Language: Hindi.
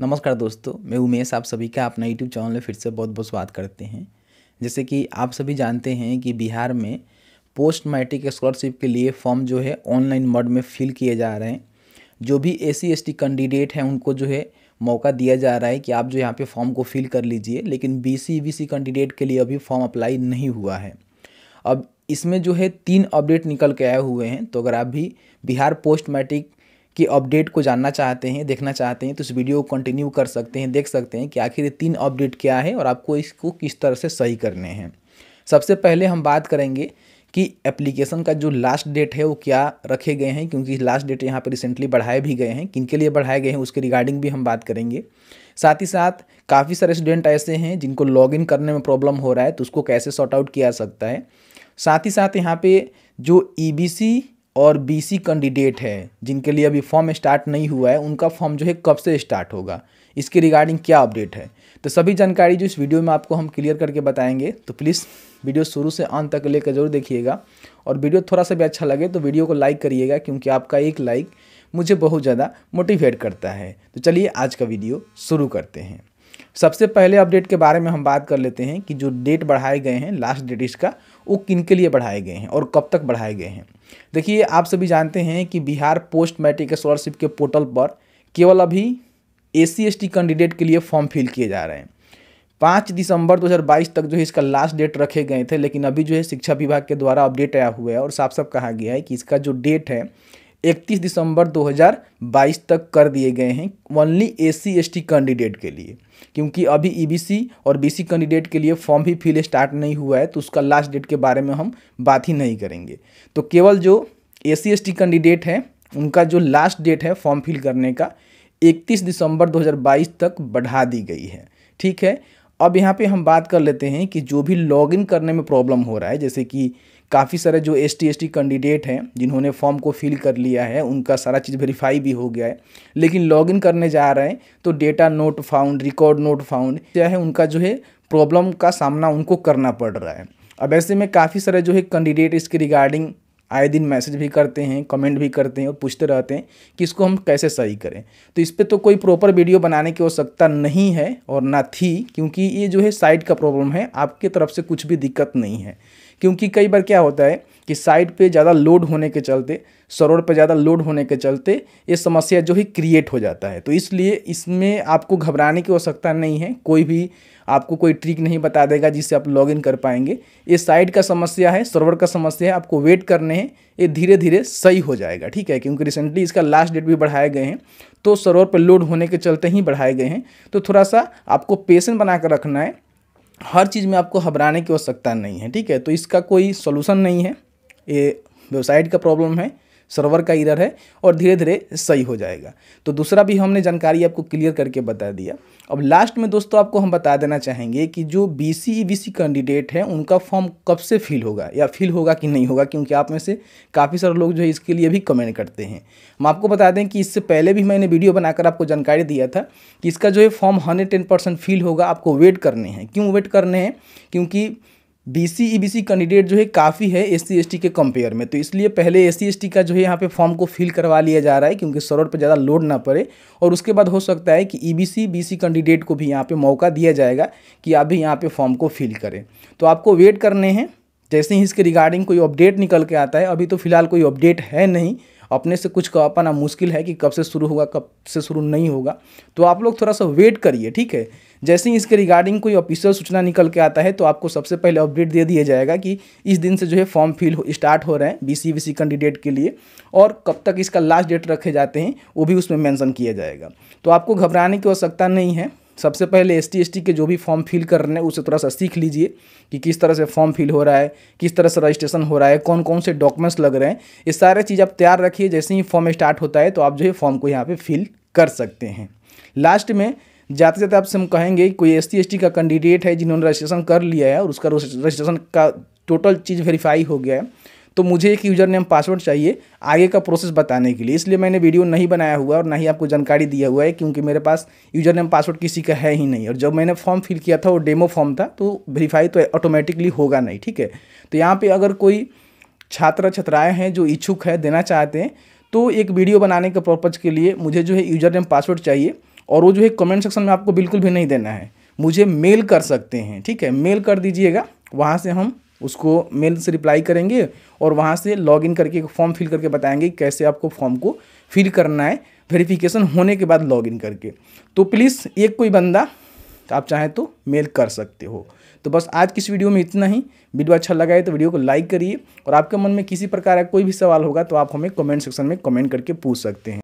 नमस्कार दोस्तों मैं उमेश आप सभी का अपना यूट्यूब चैनल में फिर से बहुत बहुत स्वागत करते हैं जैसे कि आप सभी जानते हैं कि बिहार में पोस्ट मैट्रिक स्कॉलरशिप के लिए फॉर्म जो है ऑनलाइन मोड में फिल किए जा रहे हैं जो भी ए सी कैंडिडेट हैं उनको जो है मौका दिया जा रहा है कि आप जो यहाँ पे फॉर्म को फिल कर लीजिए लेकिन बी सी कैंडिडेट के लिए अभी फॉर्म अप्लाई नहीं हुआ है अब इसमें जो है तीन अपडेट निकल के आए हुए हैं तो अगर आप भी बिहार पोस्ट मैट्रिक के अपडेट को जानना चाहते हैं देखना चाहते हैं तो इस वीडियो को कंटिन्यू कर सकते हैं देख सकते हैं कि आखिर तीन अपडेट क्या है और आपको इसको किस तरह से सही करने हैं सबसे पहले हम बात करेंगे कि एप्लीकेशन का जो लास्ट डेट है वो क्या रखे गए हैं क्योंकि लास्ट डेट यहाँ पर रिसेंटली बढ़ाए भी गए हैं किन के लिए बढ़ाए गए हैं उसके रिगार्डिंग भी हम बात करेंगे साथ ही साथ काफ़ी सारे स्टूडेंट ऐसे हैं जिनको लॉगिन करने में प्रॉब्लम हो रहा है तो उसको कैसे सॉर्ट आउट किया जा सकता है साथ ही साथ यहाँ पे जो ई बी सी और बीसी कैंडिडेट है जिनके लिए अभी फॉर्म स्टार्ट नहीं हुआ है उनका फॉर्म जो है कब से स्टार्ट होगा इसके रिगार्डिंग क्या अपडेट है तो सभी जानकारी जो इस वीडियो में आपको हम क्लियर करके बताएंगे तो प्लीज़ वीडियो शुरू से अंत तक लेकर जरूर देखिएगा और वीडियो थोड़ा सा भी अच्छा लगे तो वीडियो को लाइक करिएगा क्योंकि आपका एक लाइक मुझे बहुत ज़्यादा मोटिवेट करता है तो चलिए आज का वीडियो शुरू करते हैं सबसे पहले अपडेट के बारे में हम बात कर लेते हैं कि जो डेट बढ़ाए गए हैं लास्ट डेट इसका वो किन के लिए बढ़ाए गए हैं और कब तक बढ़ाए गए हैं देखिए आप सभी जानते हैं कि बिहार पोस्ट मैट्रिक स्कॉलरशिप के पोर्टल पर केवल अभी ए सी कैंडिडेट के लिए फॉर्म फिल किए जा रहे हैं पाँच दिसंबर 2022 तक जो है इसका लास्ट डेट रखे गए थे लेकिन अभी जो है शिक्षा विभाग के द्वारा अपडेट आया हुआ है और साफ साफ कहा गया है कि इसका जो डेट है इकतीस दिसंबर 2022 तक कर दिए गए हैं ओनली ए सी कैंडिडेट के लिए क्योंकि अभी ईबीसी e और बीसी कैंडिडेट के लिए फॉर्म भी फिल स्टार्ट नहीं हुआ है तो उसका लास्ट डेट के बारे में हम बात ही नहीं करेंगे तो केवल जो ए सी कैंडिडेट हैं उनका जो लास्ट डेट है फॉर्म फिल करने का 31 दिसंबर 2022 तक बढ़ा दी गई है ठीक है अब यहाँ पे हम बात कर लेते हैं कि जो भी लॉगिन करने में प्रॉब्लम हो रहा है जैसे कि काफ़ी सारे जो एस टी कैंडिडेट हैं जिन्होंने फॉर्म को फिल कर लिया है उनका सारा चीज़ वेरीफाई भी हो गया है लेकिन लॉगिन करने जा रहे हैं तो data not found record not found क्या है उनका जो है प्रॉब्लम का सामना उनको करना पड़ रहा है अब ऐसे में काफ़ी सारे जो है कैंडिडेट इसके रिगार्डिंग आए दिन मैसेज भी करते हैं कमेंट भी करते हैं और पूछते रहते हैं कि इसको हम कैसे सही करें तो इस पर तो कोई प्रॉपर वीडियो बनाने की आवश्यकता नहीं है और ना थी क्योंकि ये जो है साइट का प्रॉब्लम है आपके तरफ से कुछ भी दिक्कत नहीं है क्योंकि कई बार क्या होता है कि साइट पे ज़्यादा लोड होने के चलते सरोवर पे ज़्यादा लोड होने के चलते ये समस्या जो है क्रिएट हो जाता है तो इसलिए इसमें आपको घबराने की आवश्यकता नहीं है कोई भी आपको कोई ट्रिक नहीं बता देगा जिससे आप लॉगिन कर पाएंगे ये साइट का समस्या है सर्वर का समस्या है आपको वेट करने हैं ये धीरे धीरे सही हो जाएगा ठीक है क्योंकि रिसेंटली इसका लास्ट डेट भी बढ़ाए गए हैं तो सर्वर पर लोड होने के चलते ही बढ़ाए गए हैं तो थोड़ा सा आपको पेशेंट बना कर रखना है हर चीज़ में आपको घबराने की आवश्यकता नहीं है ठीक है तो इसका कोई सोलूसन नहीं है ये वेबसाइट का प्रॉब्लम है सर्वर का इरर है और धीरे धीरे सही हो जाएगा तो दूसरा भी हमने जानकारी आपको क्लियर करके बता दिया अब लास्ट में दोस्तों आपको हम बता देना चाहेंगे कि जो बी सी कैंडिडेट हैं उनका फॉर्म कब से फिल होगा या फिल होगा कि नहीं होगा क्योंकि आप में से काफ़ी सारे लोग जो है इसके लिए भी कमेंट करते हैं हम आपको बता दें कि इससे पहले भी मैंने वीडियो बनाकर आपको जानकारी दिया था कि इसका जो है form hundred ten percent fill होगा आपको वेट करने हैं क्यों वेट करने हैं क्योंकि B C E B C candidate जो है काफ़ी है एस सी एस टी के कंपेयर में तो इसलिए पहले एस सी एस टी का जो है यहाँ पे फॉर्म को फिल करवा लिया जा रहा है क्योंकि सरोड पे ज़्यादा लोड ना पड़े और उसके बाद हो सकता है कि E B C B C candidate को भी यहाँ पे मौका दिया जाएगा कि आप भी यहाँ पे फॉर्म को फिल करें तो आपको वेट करने हैं जैसे ही इसके रिगार्डिंग कोई अपडेट निकल के आता है अभी तो फिलहाल कोई अपडेट है नहीं अपने से कुछ कह पाना मुश्किल है कि कब से शुरू होगा कब से शुरू नहीं होगा तो आप लोग थोड़ा सा वेट करिए ठीक है जैसे ही इसके रिगार्डिंग कोई ऑफिशियल सूचना निकल के आता है तो आपको सबसे पहले अपडेट दे दिया जाएगा कि इस दिन से जो है फॉर्म फिल स्टार्ट हो रहे हैं बी सी, -सी कैंडिडेट के लिए और कब तक इसका लास्ट डेट रखे जाते हैं वो भी उसमें मैंसन किया जाएगा तो आपको घबराने की आवश्यकता नहीं है सबसे पहले एस टी के जो भी फॉर्म फिल कर रहे हैं उसे थोड़ा सा सीख लीजिए कि किस तरह से फॉर्म फिल हो रहा है किस तरह से रजिस्ट्रेशन हो रहा है कौन कौन से डॉक्यूमेंट्स लग रहे हैं ये सारे चीज़ आप तैयार रखिए जैसे ही फॉर्म स्टार्ट होता है तो आप जो है फॉर्म को यहाँ पर फिल कर सकते हैं लास्ट में जाते जाते आपसे हम कहेंगे कोई एस टी का कैंडिडेट है जिन्होंने रजिस्ट्रेशन कर लिया है और उसका रजिस्ट्रेशन का टोटल चीज़ वेरीफाई हो गया है तो मुझे एक यूज़र नेम पासवर्ड चाहिए आगे का प्रोसेस बताने के लिए इसलिए मैंने वीडियो नहीं बनाया हुआ और ना ही आपको जानकारी दिया हुआ है क्योंकि मेरे पास यूज़र नेम पासवर्ड किसी का है ही नहीं और जब मैंने फॉर्म फिल किया था वो डेमो फॉर्म था तो वेरीफाई तो ऑटोमेटिकली होगा नहीं ठीक है तो यहाँ पर अगर कोई छात्र छात्राएँ हैं जो इच्छुक है देना चाहते हैं तो एक वीडियो बनाने के पर्पज़ के लिए मुझे जो है यूज़र नेम पासवर्ड चाहिए और वो जो है कमेंट सेक्शन में आपको बिल्कुल भी नहीं देना है मुझे मेल कर सकते हैं ठीक है मेल कर दीजिएगा वहाँ से हम उसको मेल से रिप्लाई करेंगे और वहाँ से लॉग इन करके फॉर्म फिल करके बताएंगे कैसे आपको फॉर्म को फिल करना है वेरिफिकेशन होने के बाद लॉग इन करके तो प्लीज़ एक कोई बंदा आप चाहें तो मेल कर सकते हो तो बस आज किस वीडियो में इतना ही वीडियो अच्छा लगा है तो वीडियो को लाइक करिए और आपके मन में किसी प्रकार का कोई भी सवाल होगा तो आप हमें कमेंट सेक्शन में कमेंट करके पूछ सकते हैं